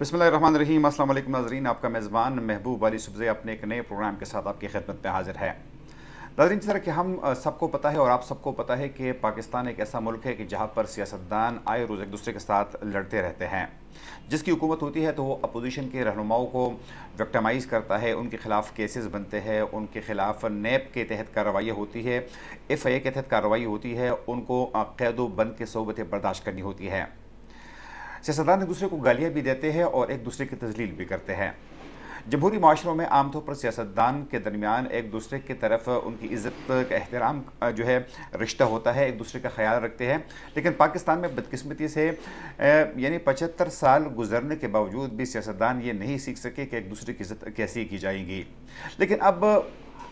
बसमीम असल नाजरीन आपका मेज़बान महबूब वाली सुबह अपने एक नए प्रोग्राम के साथ आपकी खिदमत में हाजिर है नाजरीन सर कि हम सबको पता है और आप सबको पता है कि पाकिस्तान एक ऐसा मुल्क है कि जहाँ पर सियासतदान आए रोज़ एक दूसरे के साथ लड़ते रहते हैं जिसकी हुकूमत होती है तो वो अपोजिशन के रहनुमाओं को विक्टमाइज़ करता है उनके ख़िलाफ़ केसेस बनते हैं उनके ख़िलाफ़ नैप के तहत कार्रवाई होती है एफ आई ए के तहत कार्रवाई होती है उनको कैदोबंद बंद के सोबतें बर्दाश्त करनी होती है सियासतदान एक दूसरे को गालियाँ भी देते हैं और एक दूसरे की तजलील भी करते हैं जमहूरी माशरों में आमतौर पर सियासतदान के दरमियान एक दूसरे की तरफ उनकी इज्जत का एहतराम जो है रिश्ता होता है एक दूसरे का ख्याल रखते हैं लेकिन पाकिस्तान में बदकस्मती से यानी पचहत्तर साल गुजरने के बावजूद भी सियासतदान ये नहीं सीख सके कि एक दूसरे की इज्जत कैसी की जाएगी लेकिन अब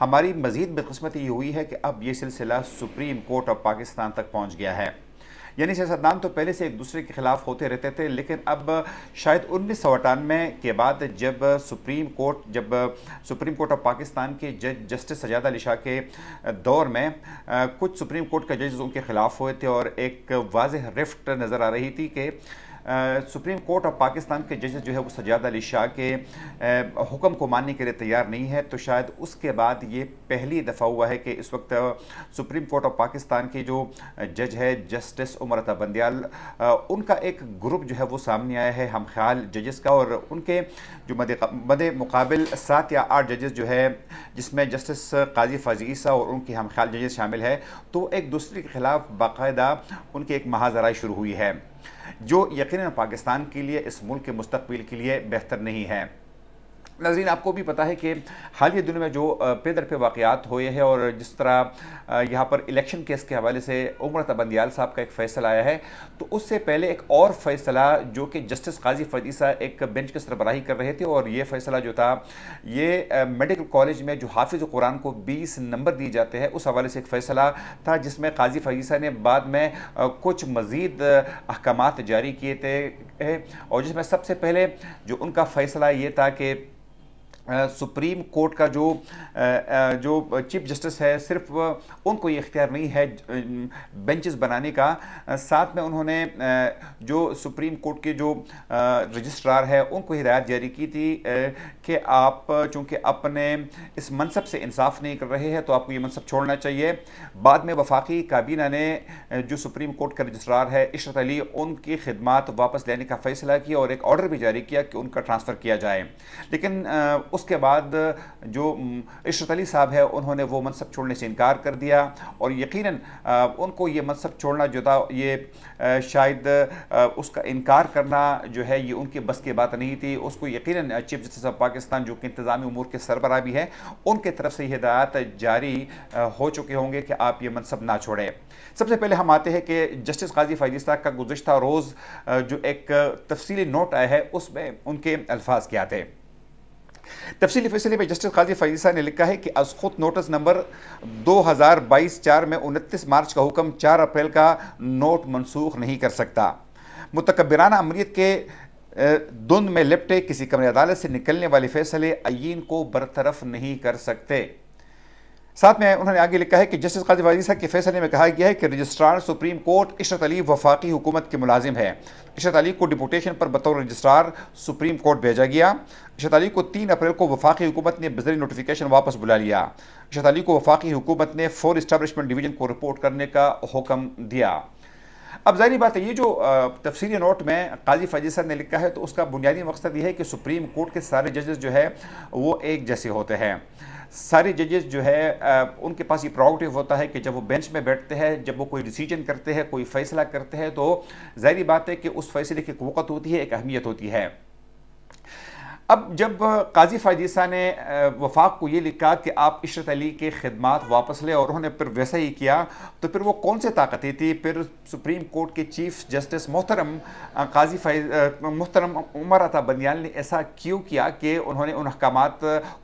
हमारी मज़ीद बदकस्मती ये हुई है कि अब ये सिलसिला सुप्रीम कोर्ट ऑफ पाकिस्तान तक पहुँच गया है यानी सियासतदान तो पहले से एक दूसरे के खिलाफ होते रहते थे लेकिन अब शायद उन्नीस के बाद जब सुप्रीम कोर्ट जब सुप्रीम कोर्ट ऑफ पाकिस्तान के जज जस्टिस सजाद अली शाह के दौर में कुछ सुप्रीम कोर्ट के जजेस उनके खिलाफ हुए थे और एक वाज रिफ्ट नज़र आ रही थी कि सुप्रीम कोर्ट ऑफ पाकिस्तान के जजेस जो है वो सजाद अली शाह के हुक्म को मानने के लिए तैयार नहीं है तो शायद उसके बाद ये पहली दफ़ा हुआ है कि इस वक्त सुप्रीम कोर्ट ऑफ पाकिस्तान के जो जज है जस्टिस उमरता बंदयाल उनका एक ग्रुप जो है वो सामने आया है हम ख्याल जजेस का और उनके जो मद मुकाबल सात या आठ जजेस जो है जिसमें जस्टिस काजी फजीसा और उनके हम ख्याल जजेस शामिल है तो एक दूसरे के खिलाफ बाकायदा उनकी एक महाजराई शुरू हुई है जो यकीन पाकिस्तान के लिए इस मुल्क के मुस्तबिल के लिए बेहतर नहीं है नाजरीन आपको भी पता है कि हाल ही दिनों में जो पे दर पे वाक़ात हुए हैं और जिस तरह यहाँ पर इलेक्शन केस के हवाले से उमर तबंदियाल साहब का एक फ़ैसला आया है तो उससे पहले एक और फ़ैसला जो कि जस्टिस काजी फजीसा एक बेंच की सरबराही कर रहे थे और ये फ़ैसला जो था ये मेडिकल कॉलेज में जो हाफिज़ कुरान को बीस नंबर दिए जाते हैं उस हवाले से एक फ़ैसला था जिसमें काजी फजीसा ने बाद में कुछ मज़ीद अहकाम जारी किए थे और जिसमें सबसे पहले जो उनका फ़ैसला ये था कि सुप्रीम कोर्ट का जो जो चीफ जस्टिस है सिर्फ उनको ये इख्तियार नहीं है बेंचेस बनाने का साथ में उन्होंने जो सुप्रीम कोर्ट के जो रजिस्ट्रार है उनको हिदायत जारी की थी कि आप चूँकि अपने इस मनसब से इंसाफ नहीं कर रहे हैं तो आपको ये मनसब छोड़ना चाहिए बाद में वफाकी काबीना ने जो सुप्रीम कोर्ट का रजिस्ट्रार है इशरत अली उनकी खिदमत वापस लेने का फैसला किया और एक ऑर्डर भी जारी किया कि उनका ट्रांसफ़र किया जाए लेकिन उस उसके बाद जो इशरत अली साहब है उन्होंने वो मनसब छोड़ने से इनकार कर दिया और यकीन उनको ये मनसब छोड़ना जो था ये शायद उसका इनकार करना जो है ये उनके बस की बात नहीं थी उसको यकीन चीफ जस्टिस ऑफ पाकिस्तान जो कि इंतज़ामी अमूर के सरबरा भी हैं उनके तरफ से हिदायत जारी हो चुके होंगे कि आप ये मनसब ना छोड़ें सबसे पहले हम आते हैं कि जस्टिस गाजी फैजी साहब का गुजशत रोज़ जो एक तफसली नोट आया है उसमें उनके अल्फाज क्या थे तफसी फैसले में जस्टिस खाजी फैजा ने लिखा है कि अज खुद नोटिस नंबर दो हज़ार बाईस चार में उनतीस मार्च का हुक्म चार अप्रैल का नोट मनसूख नहीं कर सकता मुतकबराना अमरीत के धुंद में लिपटे किसी कमरे अदालत से निकलने वाले फैसले अयीन को बरतरफ नहीं कर सकते साथ में उन्होंने आगे लिखा है कि जस्टिस काजी वाजी साहब के फैसले में कहा गया है कि registrar supreme court Ishrat Ali वफाकी हुकूमत के मुलाजिम है इशरत अली को डिपोटेशन पर बतौर रजिस्ट्रार सुप्रीम कोर्ट भेजा गया इशरत अली को तीन अप्रैल को वफाकी हुकूमत ने बजरी नोटिफिकेशन वापस बुला लिया इशरत अली को वफाकी हुकूमत ने फोर इस्टबलिशमेंट डिवीजन को रिपोर्ट करने का हुक्म दिया अब जाहिर बात है ये जो तफसीरी नोट में काजी सर ने लिखा है तो उसका बुनियादी मकसद ये है कि सुप्रीम कोर्ट के सारे जजेस जो है वो एक जैसे होते हैं सारे जजेस जो है उनके पास ये प्रोगटिव होता है कि जब वो बेंच में बैठते हैं जब वो कोई डिसीजन करते हैं कोई फ़ैसला करते हैं तो जाहिर बात है कि उस फैसले की एक वक़्त होती है एक अहमियत होती है अब जब काजी फायदीसा ने वफाक को ये लिखा कि आप इशरत अली के खदमात वापस लें और उन्होंने फिर वैसा ही किया तो फिर वो कौन से ताकतें थी फिर सुप्रीम कोर्ट के चीफ जस्टिस मोहतरम काजी मोहतरम उमर अता बनियाल ने ऐसा क्यों किया कि उन्होंने उन अहकाम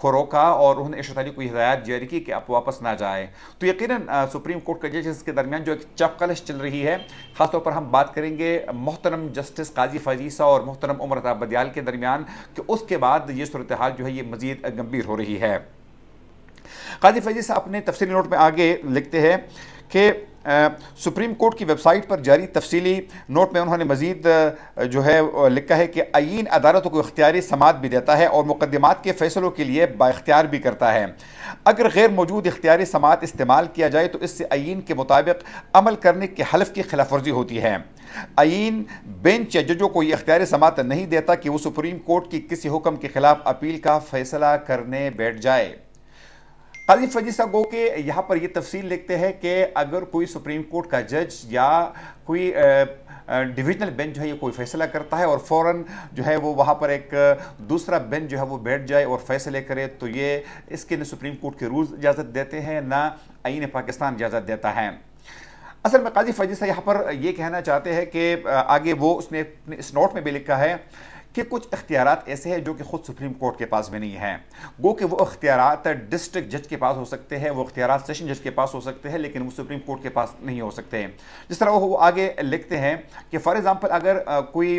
को रोका और उन्होंने इशरत अली को हिदायत जारी की कि आप वापस ना जाए तो यकीन सुप्रीम कोर्ट के जजेस के दरमियान जो एक चपकलश चल रही है ख़ासतौर पर हम बात करेंगे मोहतरम जस्टिस काजी फजीसा और मोहतरम उमर अता बनियाल के दरमियान कि उस उसके बाद ये सूरत हाल जो है ये मज़ीद गंभीर हो रही है काजी फैजी साहब अपने तफसली नोट में आगे लिखते हैं कि सुप्रीम कोर्ट की वेबसाइट पर जारी तफसीली नोट में उन्होंने मजीद जो है लिखा है कि आइन अदालतों को इख्तियारी समात भी देता है और मुकदमात के फैसलों के लिए बाख्तियार भी करता है अगर गैर मौजूद इख्तियारी समात इस्तेमाल किया जाए तो इससे आइन के मुताबिक अमल करने के हलफ की खिलाफ वर्जी होती है आइन बेंच या जजों को यह इख्तियारी समात नहीं देता कि वो सुप्रीम कोर्ट की किसी हुक्म के खिलाफ अपील का फैसला करने बैठ जाए फजी फजीसा गो के यहाँ पर ये तफसील लिखते हैं कि अगर कोई सुप्रीम कोर्ट का जज या कोई डिविजनल बेंच जो है ये कोई फैसला करता है और फ़ौर जो है वो वहाँ पर एक दूसरा बेंच जो है वो बैठ जाए और फैसले करे तो ये इसके लिए सुप्रीम कोर्ट के रूल इजाज़त देते हैं ना आइन पाकिस्तान इजाज़त देता है असल में काजी फजीसा यहाँ पर ये कहना चाहते हैं कि आगे वो उसने इस नोट में भी लिखा है कि कुछ अख्तियार ऐसे हैं जो कि खुद सुप्रीम कोर्ट के पास भी नहीं है गो कि वो अख्तियार डिस्ट्रिक्ट जज के पास हो सकते हैं वो अख्तियार सेशन जज के पास हो सकते हैं लेकिन वो सुप्रीम कोर्ट के पास नहीं हो सकते जिस तरह वो आगे लिखते हैं कि फॉर एग्ज़ाम्पल अगर कोई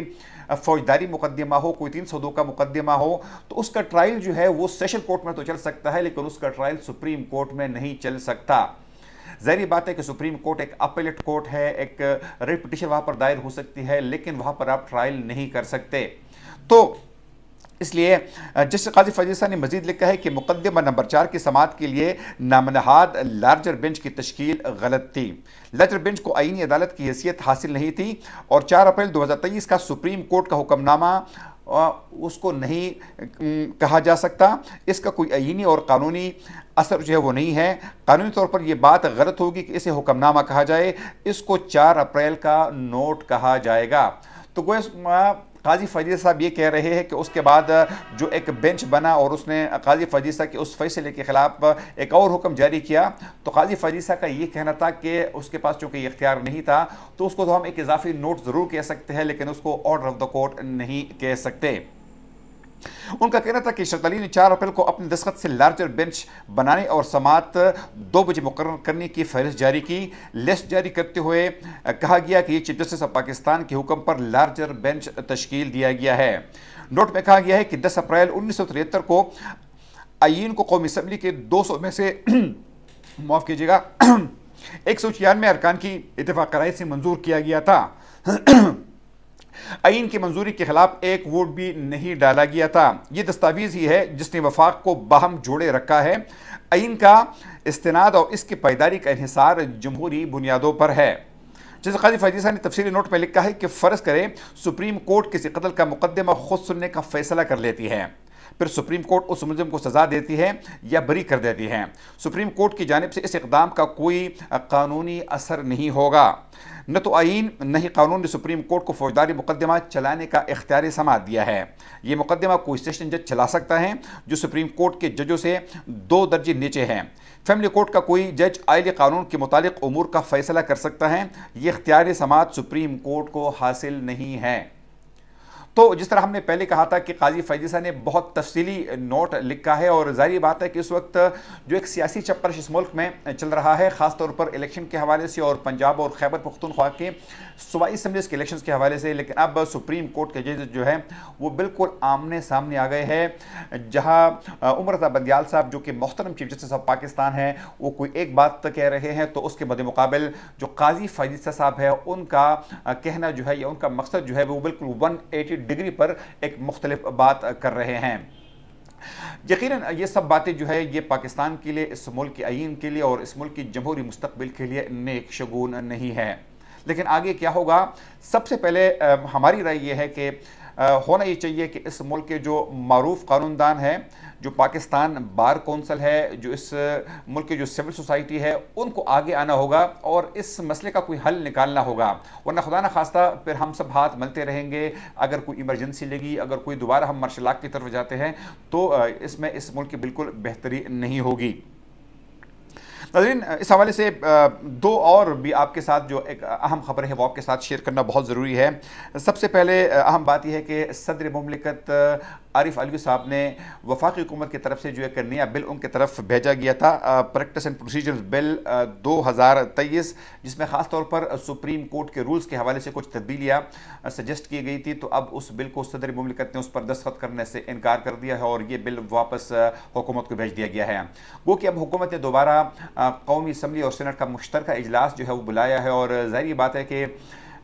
फौजदारी मुकदमा हो कोई तीन सौदों का मुकदमा हो तो उसका ट्रायल जो है वो सेशन कोर्ट में तो चल सकता है लेकिन उसका ट्रायल सुप्रीम कोर्ट में नहीं चल सकता जहरी बात है कि सुप्रीम कोर्ट एक अपेलेट कोर्ट है एक रिट पिटिशन वहाँ पर दायर हो सकती है लेकिन वहाँ पर आप ट्रायल नहीं कर सकते तो इसलिए जिस काजी फजीसा ने मजीद लिखा है कि मुकदमा नंबर चार की समात के लिए नामनहाद लार्जर बेंच की तश्कील गलत थी लार्जर बेंच को आइनी अदालत की हैसियत हासिल नहीं थी और चार अप्रैल दो हज़ार तेईस का सुप्रीम कोर्ट का हुक्मनामा उसको नहीं कहा जा सकता इसका कोई आइनी और कानूनी असर जो है वो नहीं है कानूनी तौर पर यह बात गलत होगी कि इसे हुक्मनामा कहा जाए इसको चार अप्रैल का नोट कहा जाएगा तो गोया काजी फजीर साहब ये कह रहे हैं कि उसके बाद जो एक बेंच बना और उसने काजी फजीर साहब के उस फैसले के ख़िलाफ़ एक और हुक्म जारी किया तो काजी फजीर साहब का ये कहना था कि उसके पास चूँकि इख्तियार नहीं था तो उसको तो हम एक इजाफी नोट ज़रूर कह सकते हैं लेकिन उसको ऑर्डर ऑफ द कोर्ट नहीं कह सकते उनका कहना था कि शरतली ने चार अप्रैल को अपने दस्खत से लार्जर बेंच बनाने और समात दो बजे मुकर करने की फहरिस्त जारी की लिस्ट जारी करते हुए कहा गया कि चीफ जस्टिस ऑफ पाकिस्तान के हुक्म पर लार्जर बेंच तश्कील दिया गया है नोट में कहा गया है कि दस अप्रैल उन्नीस को आयीन को कौमी असम्बली के दो सौ में से माफ़ कीजिएगा एक सौ छियानवे अरकान की इतफाक़ कराई से मंजूर किया गया था आइन की मंजूरी के खिलाफ एक वोट भी नहीं डाला गया था ये दस्तावेज ही है जिसने वफाक को बहम जोड़े रखा है आइन का इस्तनाद और इसकी पैदारी का इहिसार जमहूरी बुनियादों पर है जैसे काजी फैजीसा ने तफसली नोट में लिखा है कि फ़र्ज़ करें सुप्रीम कोर्ट किसी कतल का मुकदमा खुद सुनने का फैसला कर लेती है फिर सुप्रीम कोर्ट उस मुलिम को सज़ा देती है या बरी कर देती है सुप्रीम कोर्ट की जानब से इस इकदाम का कोई कानूनी असर नहीं होगा न तो आइन न ही कानून ने सुप्रीम कोर्ट को फौजदारी मुकदमा चलाने का इख्तियार समा दिया है ये मुकदमा कोई सेशन जज चला सकता है जो सुप्रीम कोर्ट के जजों से दो दर्जे नीचे हैं फैमिली कोर्ट का कोई जज आयली कानून के मुतालिक अमूर का फ़ैसला कर सकता है ये इख्तियार समात सुप्रीम कोर्ट को हासिल नहीं है तो जिस तरह हमने पहले कहा था कि काजी फैजीसा ने बहुत तफसीली नोट लिखा है और जाहिर बात है कि इस वक्त जो एक सियासी चपरश इस मुल्क में चल रहा है ख़ासतौर पर इलेक्शन के हवाले से और पंजाब और खैबर पख्तनख्वा के सूबाई असम्बलीस के इलेक्शन के हवाले से लेकिन अब सुप्रीम कोर्ट के जज जो है वो बिल्कुल आमने सामने आ गए हैं जहाँ उमर बदयाल साहब जो कि मोहतरम चीफ जस्टिस ऑफ पाकिस्तान हैं वो कोई एक बात तो कह रहे हैं तो उसके मुकाबल जो काजी फैजीसा साहब है उनका कहना जो है या उनका मकसद जो है वो बिल्कुल वन एटी डिग्री पर एक मुख्तलिफ बात कर रहे हैं यकीन ये सब बातें जो है ये पाकिस्तान के लिए इस मुल्क के आइन के लिए और इस मुल्क की जमहूरी मुस्तबिल के लिए नेक शगुन नहीं है लेकिन आगे क्या होगा सबसे पहले हमारी राय यह है कि होना ये चाहिए कि इस मुल्क के जो मरूफ कानूनदान हैं जो पाकिस्तान बार कौंसल है जो इस मुल्क की जो सिविल सोसाइटी है उनको आगे आना होगा और इस मसले का कोई हल निकालना होगा वरना खुदा न खास्ता फिर हम सब हाथ मलते रहेंगे अगर कोई इमरजेंसी लगी अगर कोई दोबारा हम मार्शल आर्ट की तरफ जाते हैं तो इसमें इस मुल्क की बिल्कुल बेहतरी नहीं होगी नजरीन इस हवाले से दो और भी आपके साथ जो एक अहम खबर है वो आपके साथ शेयर करना बहुत ज़रूरी है सबसे पहले अहम बात यह है कि सदर ममलिकत आरिफ अलवी साहब ने वफाक हुकूमत की तरफ से जो एक नया बिल उनके तरफ भेजा गया था प्रैक्टिस एंड प्रोसीजर बिल दो हज़ार तेईस जिसमें ख़ास तौर पर सुप्रीम कोर्ट के रूल्स के हवाले से कुछ तब्दीलियाँ सजेस्ट की गई थी तो अब उस बिल को सदर ममलिकत ने उस पर दस्तखत करने से इनकार कर दिया है और ये बिल वापस हुकूमत को भेज दिया गया है वो कि अब हुकूमत ने दोबारा कौमी इसम्बली और सेनेट का मुश्तर इजलास जो है वो बुलाया है और ज़ाहिर बात है कि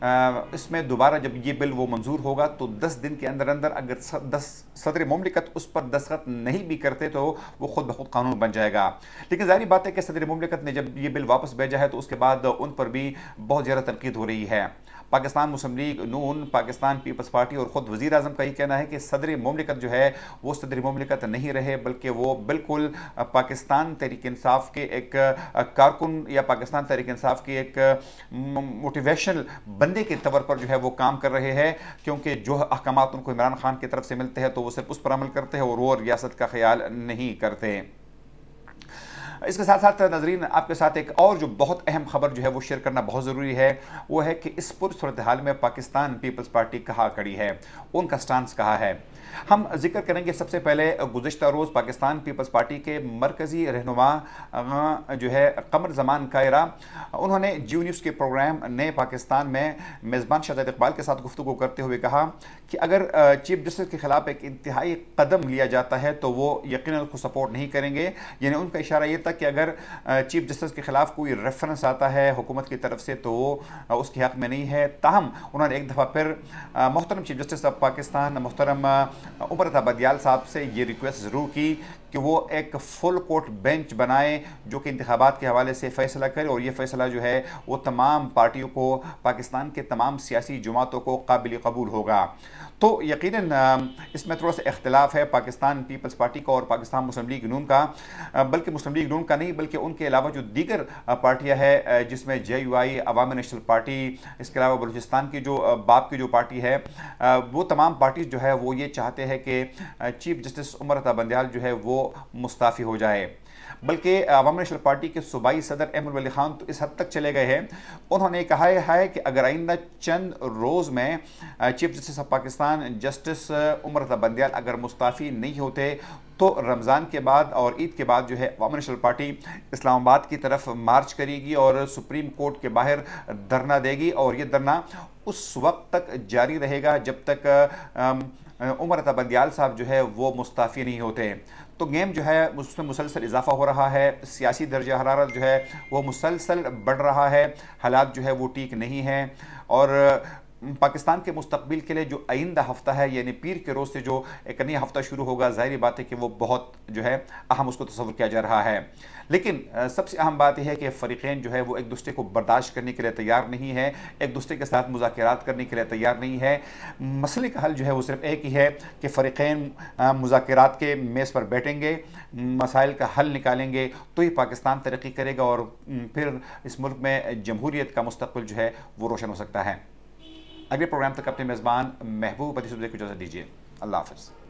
इसमें दोबारा जब ये बिल वो मंजूर होगा तो दस दिन के अंदर अंदर अगर दस सदर ममलिकत उस पर दस्खत नहीं भी करते तो वो खुद ब खुद कानून बन जाएगा लेकिन जाहिर बात है कि सदर ममलिकत ने जब ये बिल वापस भेजा है तो उसके बाद उन पर भी बहुत ज़्यादा तनकीद हो रही है Pakistan Muslim League Noon Pakistan Peoples Party और ख़ुद वज़ी अजम का ये कहना है कि सदर ममलिकत जो है वो सदर ममलिकत नहीं रहे बल्कि वो बिल्कुल पाकिस्तान तहरीक इंसाफ के एक कारकुन या पाकिस्तान तहरीक इंसाफ के एक मोटिवेशनल बंदे के तौर पर जो है वो काम कर रहे हैं क्योंकि जो अहकाम उनको इमरान खान की तरफ से मिलते हैं तो वो सिर्फ उस पर अमल करते हैं और वो रियासत का ख्याल नहीं करते इसके साथ साथ नजरीन आपके साथ एक और जो बहुत अहम खबर जो है वो शेयर करना बहुत ज़रूरी है वो है कि इस पुर सूरत हाल में पाकिस्तान पीपल्स पार्टी कहाँ खड़ी है उनका स्टांस कहाँ है हम जिक्र करेंगे सबसे पहले गुजशत रोज़ पाकिस्तान पीपल्स पार्टी के मरकज़ी रहनुमा जो है कमर जमान कायरा उन्होंने जियो न्यूज़ के प्रोग्राम नए पाकिस्तान में मेज़बान शहजाद इकबाल के साथ गुफ्तु करते हुए कहा कि अगर चीफ जस्टिस के ख़िलाफ़ एक इंतहाई कदम लिया जाता है तो वो यकीन उसको सपोर्ट नहीं करेंगे यानी उनका इशारा ये था कि अगर चीफ जस्टिस के खिलाफ कोई रेफरेंस आता है हुकूमत की तरफ से तो उसके हक में नहीं है ताहम उन्होंने एक दफ़ा फिर मोहतरम चीफ जस्टिस ऑफ पाकिस्तान मोहतरम उमर अबदयाल साहब से ये रिक्वेस्ट ज़रूर की कि वो एक फुल कोर्ट बेंच बनाए जो कि इंतबात के हवाले से फैसला करे और ये फैसला जो है वो तमाम पार्टियों को पाकिस्तान के तमाम सियासी जमातों को काबिल कबूल होगा तो यकीन इसमें थोड़ा सा इख्तलाफ है पाकिस्तान पीपल्स पार्टी का और पाकिस्तान मुस्लिम लीग नून का बल्कि मुस्लिम लीग नून का नहीं बल्कि उनके अलावा जो दीगर पार्टियाँ हैं जिसमें J U I Awami National Party इसके अलावा बलूचिस्तान की जो बाप की जो पार्टी है वो तमाम पार्टीज़ जो है वो ये चाहते हैं कि चीफ जस्टिस उमर अता बंदयाल जो है वो वो मुस्ताफ़ी हो जाए बल्कि अवाम नेशनल पार्टी के सूबाई सदर अहमद वली खान तो इस हद तक चले गए हैं उन्होंने कहा है कि अगर आइंदा चंद रोज़ में chief justice of Pakistan justice Umar Bandial अगर मुस्ताफ़ी नहीं होते तो रमज़ान के बाद और ईद के बाद जो है अवाम नेशनल पार्टी इस्लामाबाद की तरफ मार्च करेगी और सुप्रीम कोर्ट के बाहर धरना देगी और ये धरना उस वक्त तक जारी रहेगा जब तक उमर बंदियाल साहब जो है वो मुस्ताफ़ी नहीं होते तो गेम जो है उसमें मुसलसल इजाफा हो रहा है सियासी दर्ज हरारत जो है वो मुसलसल बढ़ रहा है हालात जो है वो ठीक नहीं है और पाकिस्तान के मुस्तबिल के लिए जो आइंदा हफ्ता है यानी पीर के रोज़ से जो एक नया हफ्ता शुरू होगा ज़ाहिर बात है कि वो बहुत जो है अहम उसको तस्वर किया जा रहा है लेकिन सबसे अहम बात यह है कि फ़रीक़ैन जो है वो एक दूसरे को बर्दाश्त करने के लिए तैयार नहीं है एक दूसरे के साथ मुजाकर करने के लिए तैयार नहीं है मसले का हल जो है वो सिर्फ एक ही है कि फ़रीक़ैन मुजाकर के मेज़ पर बैठेंगे मसाइल का हल निकालेंगे तो ही पाकिस्तान तरक्की करेगा और फिर इस मुल्क में जमहूरीत का मुस्तबिल जो है वो रोशन हो सकता है अगले प्रोग्राम तक अपने मेज़बान महबूब अली सुबह को इजाज़त दीजिए अल्लाह हाफ़